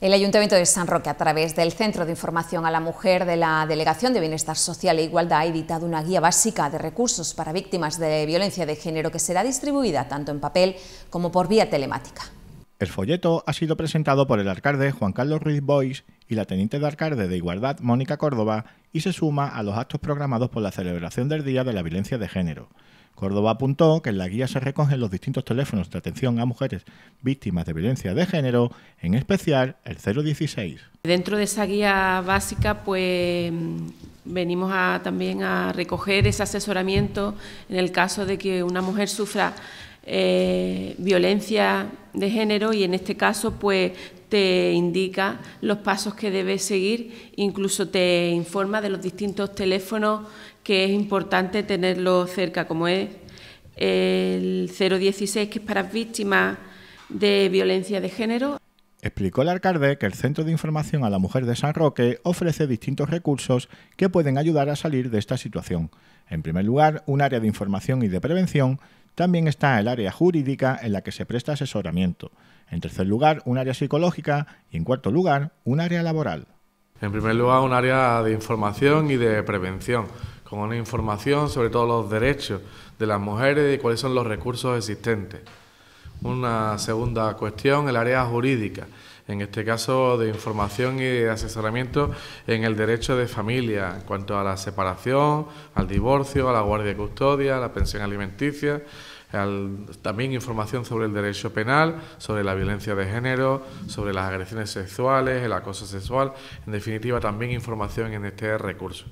El Ayuntamiento de San Roque, a través del Centro de Información a la Mujer de la Delegación de Bienestar Social e Igualdad, ha editado una guía básica de recursos para víctimas de violencia de género que será distribuida tanto en papel como por vía telemática. El folleto ha sido presentado por el alcalde Juan Carlos Ruiz Bois y la teniente de alcalde de Igualdad Mónica Córdoba y se suma a los actos programados por la celebración del Día de la Violencia de Género. Córdoba apuntó que en la guía se recogen los distintos teléfonos de atención a mujeres víctimas de violencia de género, en especial el 016. Dentro de esa guía básica, pues venimos a, también a recoger ese asesoramiento en el caso de que una mujer sufra eh, violencia de género y en este caso pues te indica los pasos que debes seguir, incluso te informa de los distintos teléfonos que es importante tenerlos cerca, como es el 016 que es para víctimas de violencia de género. Explicó el alcalde que el Centro de Información a la Mujer de San Roque ofrece distintos recursos que pueden ayudar a salir de esta situación. En primer lugar, un área de información y de prevención también está el área jurídica en la que se presta asesoramiento. En tercer lugar, un área psicológica y en cuarto lugar, un área laboral. En primer lugar, un área de información y de prevención, con una información sobre todos los derechos de las mujeres y cuáles son los recursos existentes. Una segunda cuestión, el área jurídica, en este caso de información y asesoramiento en el derecho de familia, en cuanto a la separación, al divorcio, a la guardia y custodia, a la pensión alimenticia también información sobre el derecho penal, sobre la violencia de género, sobre las agresiones sexuales, el acoso sexual, en definitiva también información en este recurso.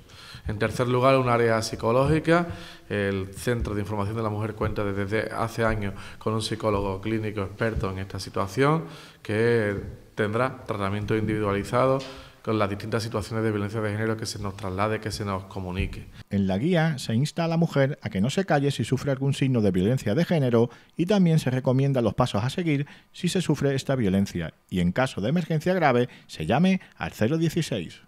En tercer lugar, un área psicológica. El Centro de Información de la Mujer cuenta desde hace años con un psicólogo clínico experto en esta situación que tendrá tratamiento individualizado con las distintas situaciones de violencia de género que se nos traslade, que se nos comunique. En la guía se insta a la mujer a que no se calle si sufre algún signo de violencia de género y también se recomienda los pasos a seguir si se sufre esta violencia y en caso de emergencia grave se llame al 016.